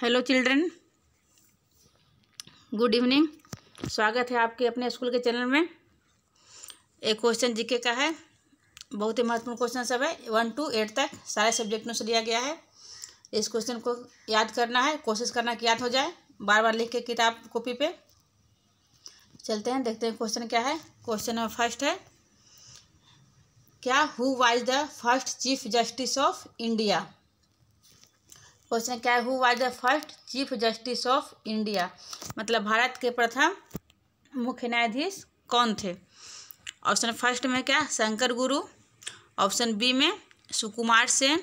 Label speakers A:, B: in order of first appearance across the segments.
A: hello children good evening स्वागत है आपके अपने स्कूल के चैनल में एक क्वेश्चन जीके का है बहुत ही महत्वपूर्ण क्वेश्चन सब है वन टू एट तक सारे सब्जेक्ट में से लिया गया है इस क्वेश्चन को याद करना है कोशिश करना कि याद हो जाए बार बार लिख के किताब कॉपी पे चलते हैं देखते हैं क्वेश्चन क्या है क्वेश्चन नंबर फर्स्ट है क्या who was the first chief justice of India question क्या है who was the first chief justice of India मतलब भारत के प्रथम मुख्य न्यायाधीश कौन थे ऑप्शन फर्स्ट में क्या शंकर गुरु ऑप्शन बी में सुकुमार सेन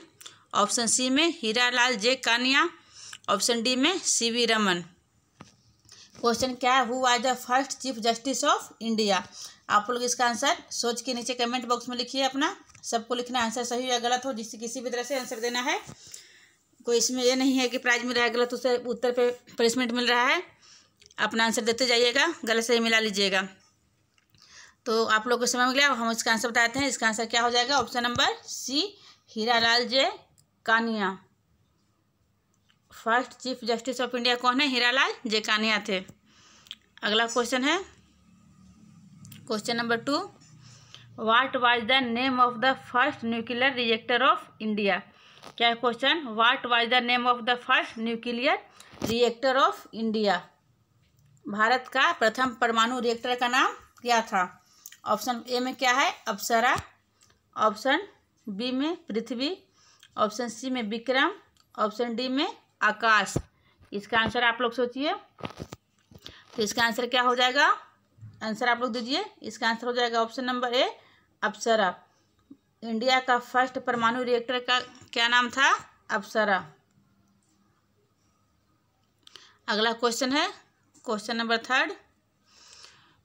A: ऑप्शन सी में Hiralal J Kania option D में सी वी रमन क्वेश्चन क्या है who was the first chief justice of India आप लोग इसका आंसर सोच के नीचे कमेंट बॉक्स में लिखिए अपना सबको लिखना आंसर सही या गलत हो जिससे किसी भी तरह से आंसर देना है कोई इसमें ये नहीं है कि प्राइज मिला है गलत उसे उत्तर पे पनिशमेंट मिल रहा है अपना आंसर देते जाइएगा गलत सही मिला लीजिएगा तो आप लोग को समय मिल गया हम इसका आंसर बताते हैं इसका आंसर क्या हो जाएगा option number C Hira Lal J Kania first chief justice of India कौन है हीरा लाल जे कानिया थे अगला क्वेश्चन है question number two what was the name of the first nuclear reactor of India क्या है question what was the name of the first nuclear reactor of India Bharat का प्रथम परमाणु रिएक्टर का नाम क्या था ऑप्शन ए में क्या है अप्सरा ऑप्शन बी में पृथ्वी ऑप्शन सी में विक्रम ऑप्शन डी में आकाश इसका आंसर आप लोग सोचिए तो इसका आंसर क्या हो जाएगा आंसर आप लोग दीजिए इसका आंसर हो जाएगा option number A Apsara India का फर्स्ट परमाणु रिएक्टर का क्या नाम था अप्सरा अगला क्वेश्चन है question number third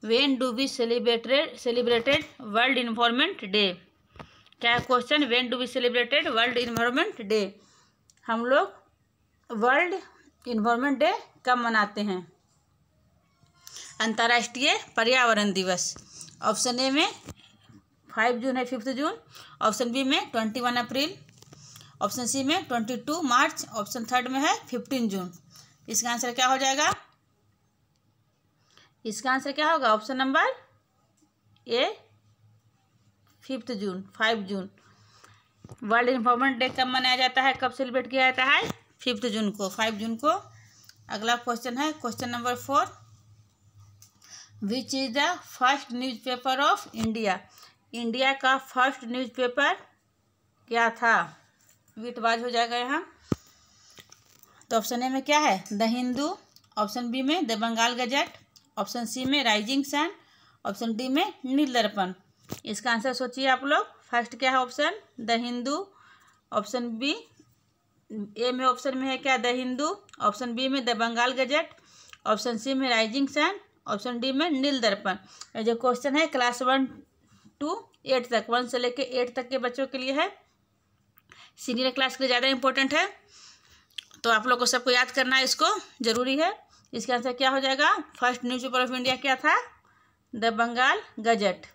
A: when do we celebrated celebrated world environment day क्या question when do we celebrated world environment day हम लोग वर्ल्ड इन्वायरमेंट डे कब मनाते हैं अंतर्राष्ट्रीय पर्यावरण दिवस ऑप्शन ए में फाइव जून है फिफ्थ जून ऑप्शन बी में twenty one April option C में twenty two March option third में है फिफ्टीन जून इसका आंसर क्या हो जाएगा इसका आंसर क्या होगा option number A fifth June five June world environment day कब मनाया जाता है कब सेलिब्रेट किया जाता है फिफ्थ जून को फाइव जून को अगला क्वेश्चन है question number four which is the first newspaper of India India का फर्स्ट न्यूज़पेपर क्या था विटवाज हो जाएगा यहाँ तो ऑप्शन ए में क्या है द हिंदू ऑप्शन बी में the Bengal gazette option C में राइजिंग सन ऑप्शन डी में नील दर्पण इसका आंसर सोचिए आप लोग फर्स्ट क्या है option the Hindu option B A में ऑप्शन में है क्या द हिंदू ऑप्शन बी में the Bengal gazette option C में राइजिंग सन ऑप्शन डी में नील दर्पण जो क्वेश्चन है क्लास वन टू एट तक वन से लेके एट तक के बच्चों के लिए है सीनियर क्लास के लिए ज़्यादा इंपॉर्टेंट है तो आप लोग को सबको याद करना है इसको ज़रूरी है इसका आंसर क्या हो जाएगा first newspaper of India क्या था the Bengal gazette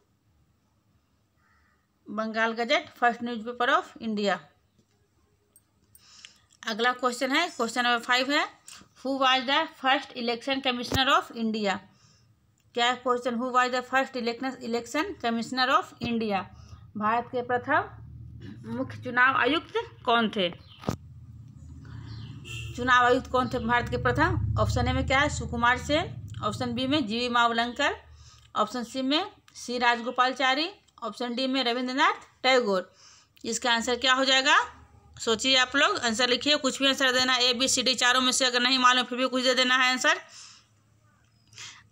A: Bengal gazette first newspaper of India अगला क्वेश्चन है क्वेश्चन नंबर फाइव है who was the first election commissioner of India क्या question who was the first election election commissioner of India Bharat के प्रथम मुख्य चुनाव आयुक्त कौन थे चुनाव आयुक्त कौन थे भारत के प्रथम ऑप्शन ए में क्या है सुकुमार सेन ऑप्शन बी में जीवी मावलंकर ऑप्शन सी में सी राजगोपालचारी ऑप्शन डी में रविंद्रनाथ टैगोर इसका आंसर क्या हो जाएगा सोचिए आप लोग आंसर लिखिए कुछ भी आंसर देना ए बी सी डी चारों में से अगर नहीं मालूम फिर भी कुछ दे देना है आंसर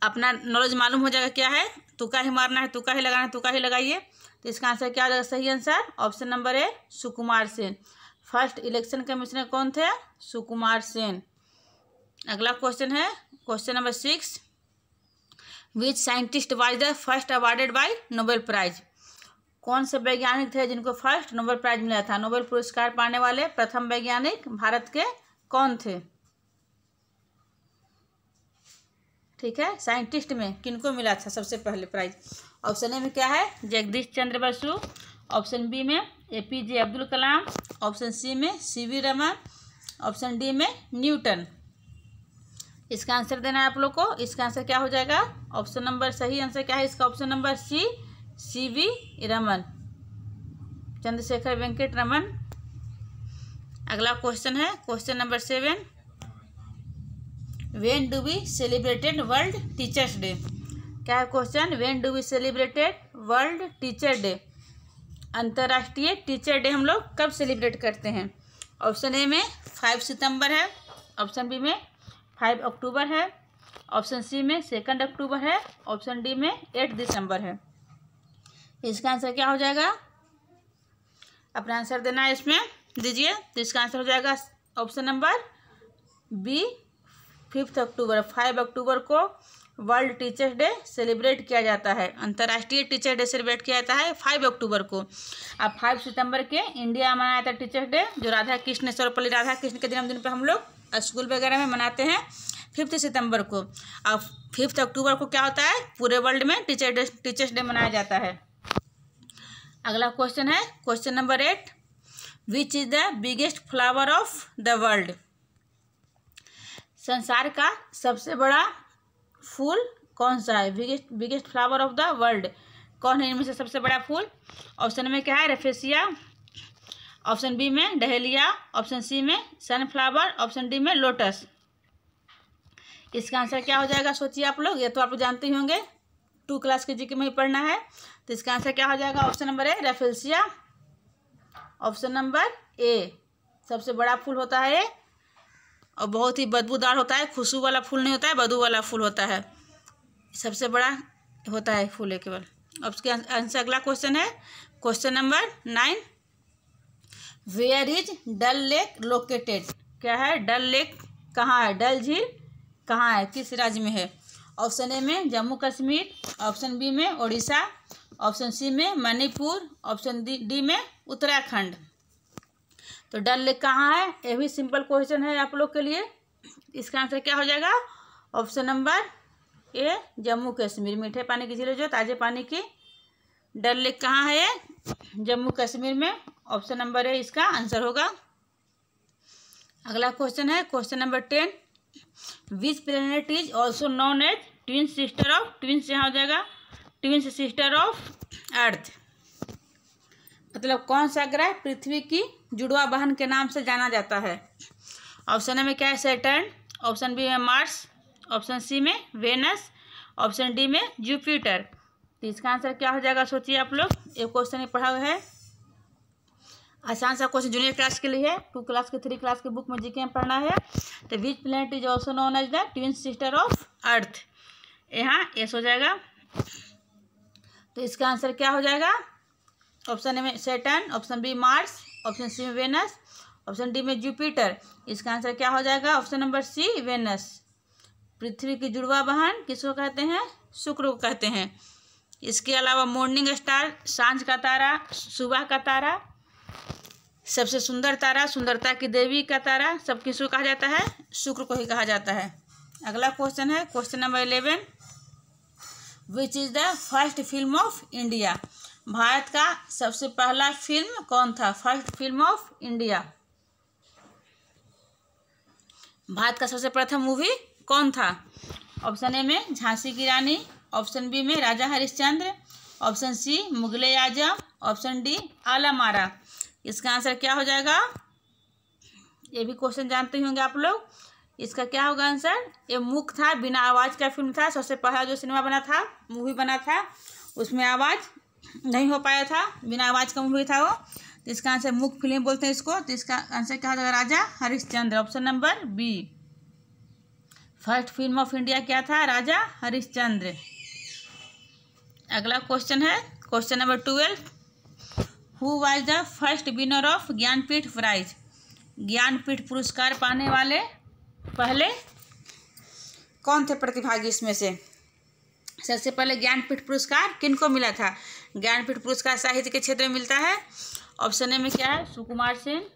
A: अपना नॉलेज मालूम हो जाएगा क्या है तुका ही मारना है तुका ही लगाना है तुका ही लगाइए तो इसका आंसर क्या हो जाएगा सही answer option number A Sukumar Sen first election commissioner कौन थे सुकुमार सेन अगला क्वेश्चन है question number six which scientist was the first awarded by Nobel prize कौन से वैज्ञानिक थे जिनको फर्स्ट नोबेल प्राइज मिला था नोबेल पुरस्कार पाने वाले प्रथम वैज्ञानिक भारत के कौन थे ठीक है साइंटिस्ट में किनको मिला था सबसे पहले प्राइज ऑप्शन ए में क्या है जगदीश चंद्र बसु ऑप्शन बी में A P J Abdul Kalam option C में C V Raman option D में न्यूटन इसका आंसर देना है आप लोग को इसका आंसर क्या हो जाएगा ऑप्शन नंबर सही आंसर क्या है इसका option number C C V Raman Chandrashekhar Venkata Raman अगला क्वेश्चन है question number seven when do we celebrated world teachers day क्या है question when do we celebrated world teacher day अंतर्राष्ट्रीय टीचर डे हम लोग कब सेलिब्रेट करते हैं ऑप्शन ए में फाइव सितंबर है ऑप्शन बी में फाइव अक्टूबर है ऑप्शन सी में सेकंड अक्टूबर है ऑप्शन डी में एट दिसंबर है इसका आंसर क्या हो जाएगा अपना आंसर देना है इसमें दीजिए तो इसका आंसर हो जाएगा ऑप्शन नंबर बी फिफ्थ अक्टूबर फाइव अक्टूबर को वर्ल्ड टीचर्स डे सेलिब्रेट किया जाता है अंतर्राष्ट्रीय टीचर डे सेलिब्रेट किया जाता है फाइव अक्टूबर को अब फाइव सितंबर के इंडिया मनाया जाता है टीचर्स डे जो राधा कृष्ण सर्वपल्ली राधा कृष्ण के जन्मदिन पर हम लोग स्कूल वगैरह में मनाते हैं फिफ्थ सितंबर को अब फिफ्थ अक्टूबर को क्या होता है पूरे वर्ल्ड में टीचर डे टीचर्स डे मनाया जाता है अगला क्वेश्चन है question number eight which is the biggest flower of the world संसार का सबसे बड़ा फूल कौन सा है biggest biggest flower of the world कौन है इनमें से सबसे बड़ा फूल ऑप्शन में क्या है रेफेसिया ऑप्शन बी में डहेलिया ऑप्शन सी में सनफ्लावर ऑप्शन डी में लोटस इसका आंसर क्या हो जाएगा सोचिए आप लोग ये तो आप जानते ही होंगे टू क्लास के जीके में ही पढ़ना है तो इसका आंसर क्या हो जाएगा option number A rafflesia option number A सबसे बड़ा फूल होता है और बहुत ही बदबूदार होता है खुशबू वाला फूल नहीं होता है बदबू वाला फूल होता है सबसे बड़ा होता है फूल केवल अब उसके आंसर अगला क्वेश्चन है question number nine where is Dal lake located क्या है डल लेक कहाँ है डल झील कहाँ है किस राज्य में है ऑप्शन ए में जम्मू कश्मीर ऑप्शन बी में ओडिशा ऑप्शन सी में मणिपुर ऑप्शन डी में उत्तराखंड तो डल लेक कहाँ है यह भी सिंपल क्वेश्चन है आप लोग के लिए इसका आंसर क्या हो जाएगा option number A Jammu Kashmir मीठे पानी की झील जो ताजे पानी की डल लेक कहाँ है ये जम्मू कश्मीर में ऑप्शन नंबर ए इसका आंसर होगा अगला क्वेश्चन है question number ten which planet is also known as twin sister of twin यहाँ हो जाएगा ट्विन सिस्टर ऑफ अर्थ मतलब कौन सा ग्रह पृथ्वी की जुड़वा बहन के नाम से जाना जाता है ऑप्शन ए में क्या है सेटर्न ऑप्शन बी में मार्स ऑप्शन सी में वेनस ऑप्शन डी में जुपिटर तो इसका आंसर क्या हो जाएगा सोचिए आप लोग ये क्वेश्चन ही पढ़ा हुआ है आसान सा क्वेश्चन जूनियर क्लास के लिए है टू क्लास के थ्री क्लास के बुक में जीके में पढ़ना है तो which planet is also known as the twin sister of earth यहाँ एस हो जाएगा तो इसका आंसर क्या हो जाएगा ऑप्शन ए में Saturn option B Mars option C में वेनस ऑप्शन डी में जुपिटर इसका आंसर क्या हो जाएगा ऑप्शन नंबर सी वेनस पृथ्वी की जुड़वा बहन किसको कहते हैं शुक्र को कहते हैं इसके अलावा मॉर्निंग स्टार सांझ का तारा सुबह का तारा सबसे सुंदर तारा सुंदरता की देवी का तारा सब किसको कहा जाता है शुक्र को ही कहा जाता है अगला क्वेश्चन है question number eleven which is the first film of India Bharat का सबसे पहला फिल्म कौन था first film of India Bharat का सबसे प्रथम मूवी कौन था ऑप्शन ए में झांसी की रानी ऑप्शन बी में Raja Harishchandra option C Mughal-e Azam option D Alam Ara इसका आंसर क्या हो जाएगा ये भी क्वेश्चन जानते ही होंगे आप लोग इसका क्या होगा आंसर ये मुख था बिना आवाज़ का फिल्म था सबसे पहला जो सिनेमा बना था मूवी बना था उसमें आवाज़ नहीं हो पाया था बिना आवाज़ कम मूवी था वो तो इसका आंसर मुख फिल्म बोलते हैं इसको तो इसका आंसर क्या हो Raja Harishchandra option number B first film of India क्या था राजा हरिश्चंद्र अगला क्वेश्चन है question number twelve who was the first winner of Jnanpith prize Jnanpith पुरस्कार पाने वाले पहले कौन थे प्रतिभागी इसमें से सबसे पहले ज्ञानपीठ पुरस्कार किनको मिला था ज्ञानपीठ पुरस्कार साहित्य के क्षेत्र में मिलता है ऑप्शन ए में क्या है Sukumar Sen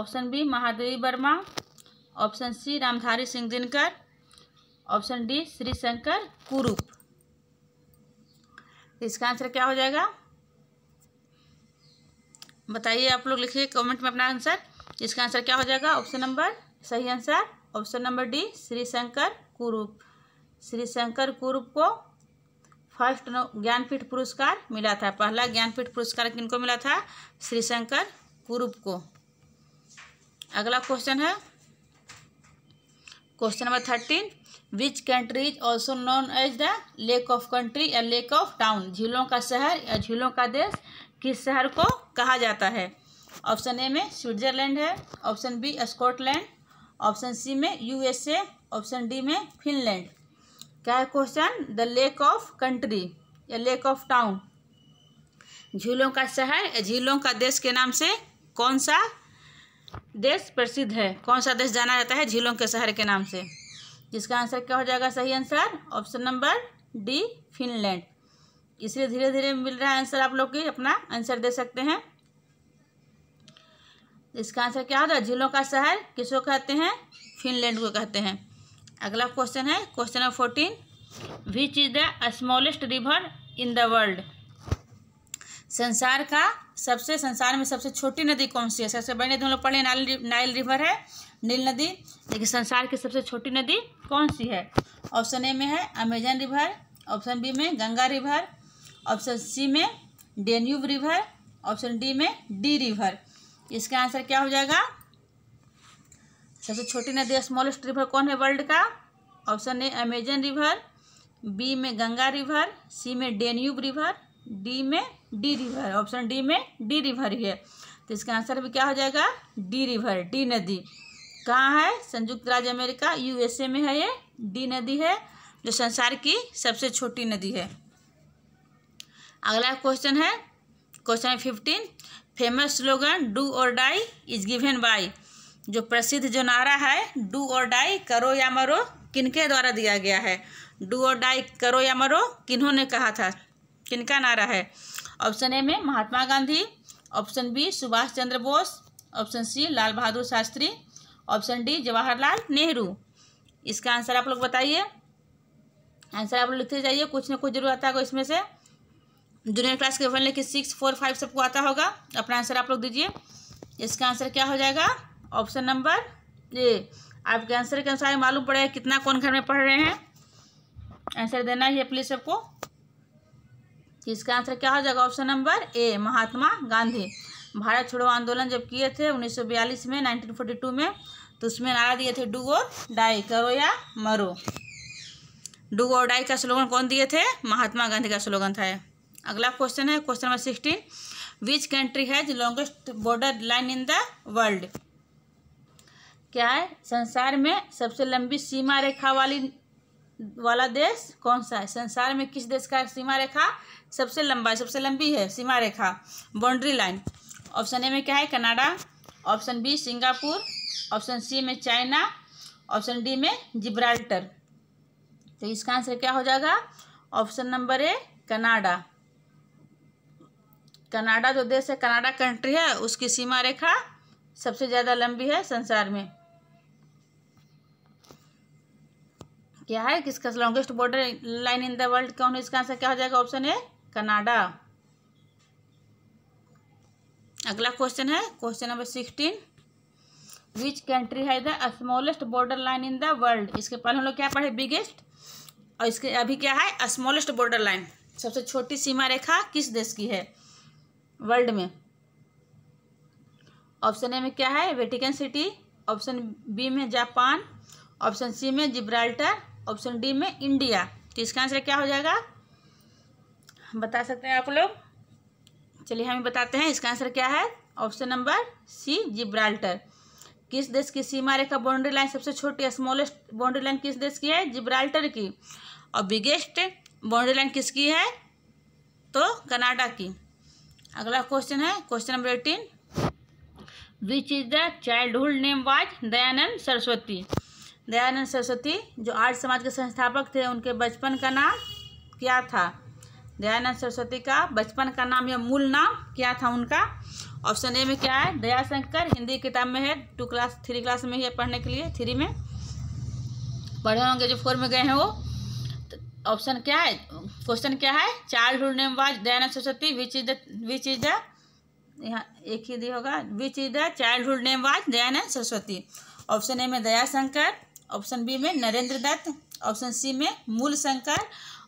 A: option B Mahadevi Verma option C Ramdhari Singh Dinkar option D Shri Shankar Kurup इसका आंसर क्या हो जाएगा बताइए आप लोग लिखिए कमेंट में अपना आंसर इसका आंसर क्या हो जाएगा ऑप्शन नंबर सही answer option number D Shri Shankar Kurup Shri Shankar कुरूप को फर्स्ट ज्ञानपीठ पुरस्कार मिला था पहला ज्ञानपीठ पुरस्कार किनको मिला था श्री शंकर कुरूप को अगला क्वेश्चन है question number thirteen which country is also known as the lake of country या लेक ऑफ टाउन झीलों का शहर या झीलों का देश किस शहर को कहा जाता है ऑप्शन ए में स्विट्जरलैंड है option B Scotland option C में यूएसए ऑप्शन डी में फिनलैंड क्या है question the lake of country या लेक ऑफ टाउन झीलों का शहर या झीलों का देश के नाम से कौन सा देश प्रसिद्ध है कौन सा देश जाना जाता है झीलों के शहर के नाम से जिसका आंसर क्या हो जाएगा सही answer option number D Finland इसलिए धीरे धीरे मिल रहा है आंसर आप लोग की अपना आंसर दे सकते हैं इसका आंसर क्या होगा झीलों का शहर किसको कहते हैं फिनलैंड को कहते हैं अगला क्वेश्चन है question number fourteen which is the smallest river in the world संसार का सबसे संसार में सबसे छोटी नदी कौन सी है सबसे बड़ी नदी हम लोग पढ़े नाइल नाइल रिवर है नील नदी लेकिन संसार की सबसे छोटी नदी कौन सी है ऑप्शन ए में है अमेजन रिवर ऑप्शन बी में गंगा रिवर ऑप्शन सी में डेन्यूब रिवर ऑप्शन डी में डी रिवर इसका आंसर क्या हो जाएगा सबसे छोटी नदी स्मॉलेस्ट रिवर कौन है वर्ल्ड का option A Amazon river B में गंगा रिवर सी में डेन्यूब रिवर डी में डी रिवर ऑप्शन डी में डी रिवर ही है तो इसका आंसर भी क्या हो जाएगा डी रिवर डी नदी कहाँ है संयुक्त राज्य अमेरिका यूएसए में है ये डी नदी है जो संसार की सबसे छोटी नदी है अगला क्वेश्चन है question fifteen famous slogan do और डाई इज गिवेन बाई जो प्रसिद्ध जो नारा है डू और डाई करो या मरो किनके द्वारा दिया गया है डू और डाई करो या मरो किन्हों ने कहा था किनका नारा है ऑप्शन ए में Mahatma Gandhi option B Subhash Chandra Bose option C Lal Bahadur Shastri option D Jawaharlal Nehru इसका आंसर आप लोग बताइए आंसर आप लोग लिखते जाइए कुछ ना कुछ जरूर आता होगा इसमें से जूनियर क्लास के वन लेके सिक्स फोर फाइव सबको आता होगा अपना आंसर आप लोग दीजिए इसका आंसर क्या हो जाएगा ऑप्शन नंबर ए आपके आंसर के अनुसार मालूम पड़ेगा कितना कौन घर में पढ़ रहे हैं आंसर देना ही है प्लीज सबको इसका आंसर क्या हो जाएगा option number A Mahatma Gandhi Bharat छोड़ो आंदोलन जब किए थे 1942 में 1942 में तो उसमें नारा दिए थे डू और डाई करो या मरो डू और डाई का स्लोगन कौन दिए थे महात्मा गांधी का स्लोगन था अगला क्वेश्चन है question number sixteen which country has longest border line in the world क्या है संसार में सबसे लंबी सीमा रेखा वाली वाला देश कौन सा है संसार में किस देश का सीमा रेखा सबसे लंबा है सबसे लंबी है सीमा रेखा बाउंड्री लाइन ऑप्शन ए में क्या है Canada option B Singapore option C में चाइना ऑप्शन डी में जिब्राल्टर तो इसका आंसर क्या हो जाएगा option number A Canada Canada जो देश है कनाडा कंट्री है उसकी सीमा रेखा सबसे ज़्यादा लंबी है संसार में क्या है किसका longest border line in the world कौन है इसका आंसर क्या हो जाएगा ऑप्शन है कनाडा अगला क्वेश्चन है question number sixteen which country है the smallest border line in the world इसके पहले हम लोग क्या पढ़े बिगेस्ट और इसके अभी क्या है स्मॉलेस्ट बॉर्डर लाइन सबसे छोटी सीमा रेखा किस देश की है वर्ल्ड में ऑप्शन ए में क्या है वेटिकन सिटी ऑप्शन बी में जापान ऑप्शन सी में जिब्राल्टर ऑप्शन डी में इंडिया तो इसका आंसर क्या हो जाएगा बता सकते हैं आप लोग चलिए हमें बताते हैं इसका आंसर क्या है ऑप्शन नंबर सी जिब्राल्टर किस देश की सीमा रेखा बाउंड्री लाइन सबसे छोटी स्मॉलेस्ट बाउंड्री लाइन किस देश की है जिब्राल्टर की और बिगेस्ट बाउंड्री लाइन किसकी है तो कनाडा की अगला क्वेश्चन है question number eighteen which is the childhood name was Dayanand Saraswati Dayanand Saraswati जो आर्य समाज के संस्थापक थे उनके बचपन का नाम क्या था दयानंद सरस्वती का बचपन का नाम या मूल नाम क्या था उनका ऑप्शन ए में क्या है दयाशंकर हिंदी किताब में है टू क्लास थ्री क्लास में ही है पढ़ने के लिए थ्री में पढ़े होंगे जो फोर में गए हैं वो तो ऑप्शन क्या है क्वेश्चन क्या है childhood name was Dayanand Saraswati which is the which is the यहाँ एक ही दी होगा which is the childhood name was Dayanand Saraswati option A में दयाशंकर ऑप्शन बी में नरेंद्र दत्त ऑप्शन सी में मूल शंकर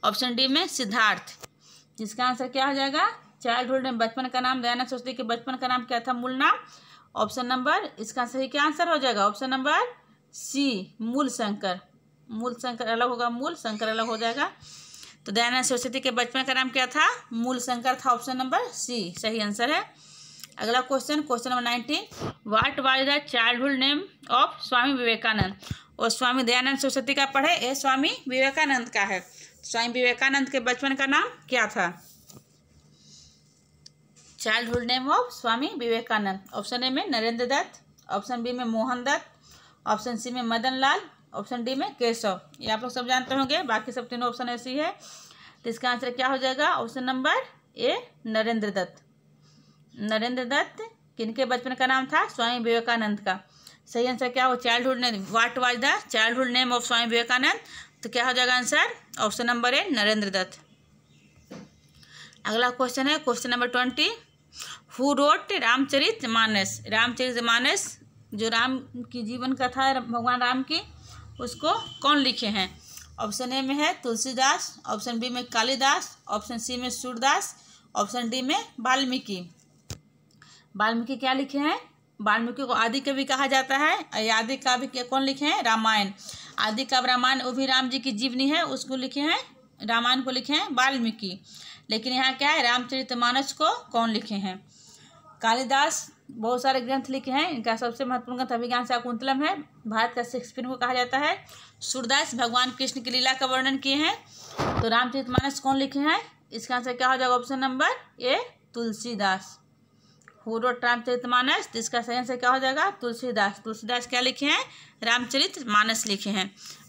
A: ऑप्शन डी में सिद्धार्थ जिसका आंसर क्या हो जाएगा चाइल्डहुड में बचपन का नाम दयाना सोचते कि बचपन का नाम क्या था मूल नाम ऑप्शन नंबर इसका सही क्या आंसर हो जाएगा ऑप्शन नंबर सी मूल शंकर मूल शंकर अलग होगा मूल शंकर अलग हो जाएगा तो दयानंद सरस्वती के बचपन का नाम क्या था मूल शंकर था ऑप्शन नंबर सी सही आंसर है अगला question question number nineteen what was the childhood name of Swami Vivekananda और स्वामी दयानंद सरस्वती का पढ़े ये स्वामी विवेकानंद का है स्वामी विवेकानंद के बचपन का नाम क्या था childhood name of Swami Vivekananda option A में नरेंद्र दत्त ऑप्शन बी में मोहन दत्त ऑप्शन सी में मदन लाल ऑप्शन डी में केशव ये आप लोग सब जानते होंगे बाकी सब तीनों ऑप्शन ऐसी है तो इसका आंसर क्या हो जाएगा option number A Narendra Datta Narendra Datta किनके बचपन का नाम था स्वामी विवेकानंद का सही आंसर क्या हो childhood name what was the childhood name of Swami Vivekananda तो क्या हो जाएगा answer option number A Narendra Datta अगला क्वेश्चन है question number twenty who wrote Ramcharit Manas Ramcharit Manas जो राम की जीवन कथा है भगवान राम की उसको कौन लिखे हैं ऑप्शन ए में है तुलसीदास ऑप्शन बी में कालिदास ऑप्शन सी में सूरदास ऑप्शन डी में वाल्मीकि वाल्मीकि क्या लिखे हैं वाल्मीकि को आदि कवि कहा जाता है आदि काव्य कौन लिखे हैं रामायण आदि काव्य रामायण वो भी राम जी की जीवनी है उसको लिखे हैं रामायण को लिखे हैं वाल्मीकि लेकिन यहाँ क्या है रामचरित मानस को कौन लिखे हैं कालिदास बहुत सारे ग्रंथ लिखे हैं इनका सबसे महत्वपूर्ण ग्रंथ अभिज्ञान शाकुंतलम है भारत का शेक्सपियर को कहा जाता है सूरदास भगवान कृष्ण की लीला का वर्णन किए हैं तो रामचरित मानस कौन लिखे हैं इसका आंसर क्या हो जाएगा ऑप्शन नंबर ए तुलसीदास पूर्व रामचरित मानस इसका सही आंसर क्या हो जाएगा तुलसीदास तुलसीदास क्या लिखे हैं रामचरित मानस लिखे हैं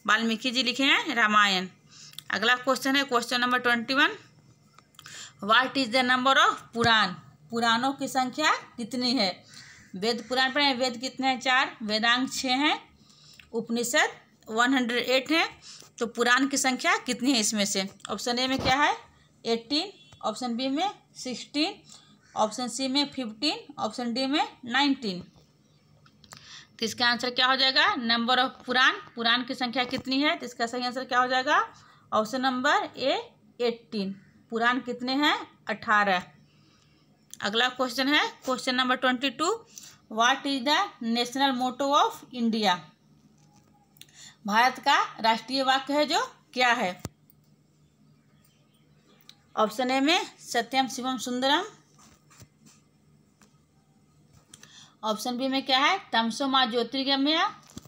A: वाल्मीकि जी लिखे हैं रामायण अगला क्वेश्चन है question number twenty one what is the number of Purana पुराणों की संख्या कितनी है वेद पुराण पर वेद कितने हैं चार वेदांग छः हैं उपनिषद वन हंड्रेड एट हैं तो पुराण की संख्या कितनी है इसमें से ऑप्शन ए में क्या है एट्टीन ऑप्शन बी में सिक्सटीन ऑप्शन सी में फिफ्टीन ऑप्शन डी में नाइनटीन तो इसका आंसर क्या हो जाएगा नंबर ऑफ पुरान पुरान की संख्या कितनी है तो इसका सही आंसर क्या हो जाएगा ऑप्शन नंबर ए एट्टीन पुरान कितने हैं अठारह अगला क्वेश्चन है question number twenty two what is the national motto of India Bharat का राष्ट्रीय वाक्य है जो क्या है ऑप्शन ए में सत्यम शिवम सुंदरम ऑप्शन बी में क्या है तमसो माँ ज्योतिर्गम्या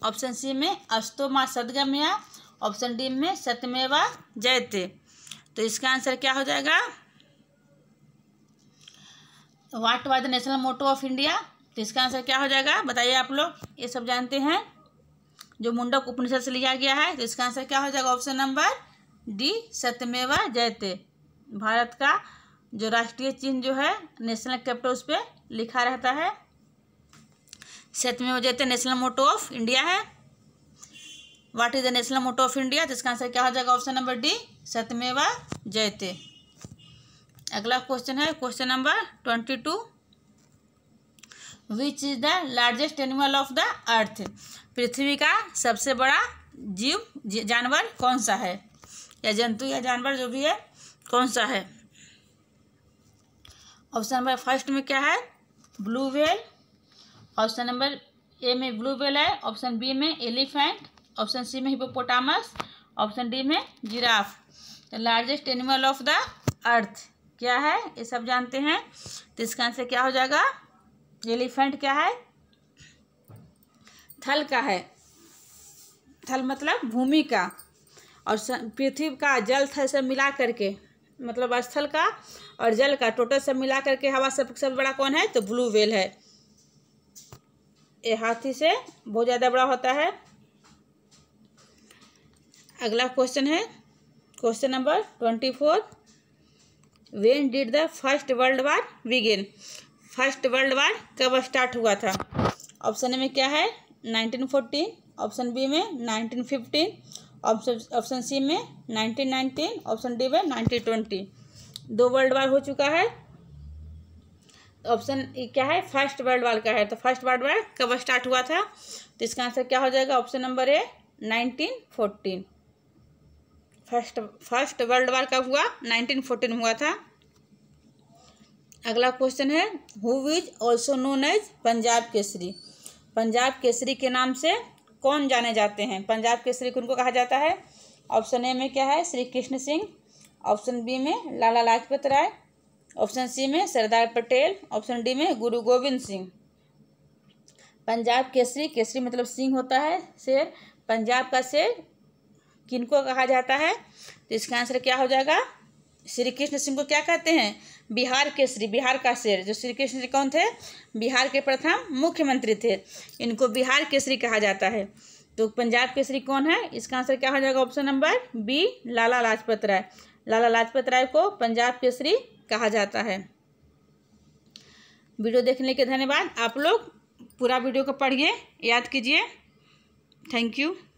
A: ऑप्शन सी में अस्तो माँ सदगम्या ऑप्शन डी में सतमेवा जयते तो इसका आंसर क्या हो जाएगा what was the national motto of India तो इसका आंसर क्या हो जाएगा बताइए आप लोग ये सब जानते हैं जो मुंडक उपनिषद से लिया गया है तो इसका आंसर क्या हो जाएगा ऑप्शन नंबर डी सत्यमेवा जयते भारत का जो राष्ट्रीय चिन्ह जो है नेशनल कैपिटल उस पर लिखा रहता है सेथ में हो जाते नेशनल मोटो ऑफ इंडिया है what is the national motto of India तो इसका आंसर क्या हो जाएगा ऑप्शन नंबर डी सतमेवा जयते अगला क्वेश्चन है question number twenty two which is the largest animal of the earth पृथ्वी का सबसे बड़ा जीव जानवर कौन सा है या जंतु या जानवर जो भी है कौन सा है ऑप्शन नंबर फर्स्ट में क्या है blue whale option number A में ब्लू वेल है ऑप्शन बी में एलिफेंट ऑप्शन सी में हिपोपोटामस ऑप्शन डी में giraffe the largest animal of the earth क्या है ये सब जानते हैं तो इसका आंसर क्या हो जाएगा एलिफेंट क्या है थल का है थल मतलब भूमि का और पृथ्वी का जल थल सब मिला करके मतलब स्थल का और जल का टोटल सब मिला करके हवा सब सबसे बड़ा कौन है तो ब्लू वेल है हाथी से बहुत ज़्यादा बड़ा होता है अगला क्वेश्चन है question number twenty four when did the first world war begin first world war कब स्टार्ट हुआ था ऑप्शन ए में क्या है नाइनटीन फोर्टीन ऑप्शन बी में नाइनटीन फिफ्टीन ऑप्शन सी में नाइनटीन नाइनटीन ऑप्शन डी में नाइनटीन ट्वेंटी दो वर्ल्ड वार हो चुका है ऑप्शन क्या है फर्स्ट वर्ल्ड वार का है तो फर्स्ट वर्ल्ड वार कब स्टार्ट हुआ था तो इसका आंसर क्या हो जाएगा option number A nineteen fourteen first first world war कब हुआ नाइनटीन फोर्टीन हुआ था अगला क्वेश्चन है who is also known as Punjab Kesari Punjab Kesari के नाम से कौन जाने जाते हैं पंजाब केसरी उनको कहा जाता है ऑप्शन ए में क्या है श्री कृष्ण सिंह ऑप्शन बी में लाला लाजपत राय ऑप्शन सी में सरदार पटेल ऑप्शन डी में गुरु गोविंद सिंह पंजाब केसरी केसरी मतलब सिंह होता है शेर पंजाब का शेर किनको कहा जाता है तो इसका आंसर क्या हो जाएगा श्री कृष्ण सिंह को क्या कहते हैं बिहार के श्री बिहार का शेर जो श्री कृष्ण जी कौन थे बिहार के प्रथम मुख्यमंत्री थे इनको बिहार के श्री कहा जाता है तो पंजाब के श्री कौन है इसका आंसर क्या हो जाएगा option number B Lala Lajpat Rai Lala Lajpat Rai को पंजाब के श्री कहा जाता है वीडियो देखने के धन्यवाद आप लोग पूरा वीडियो को पढ़िए याद कीजिए थैंक यू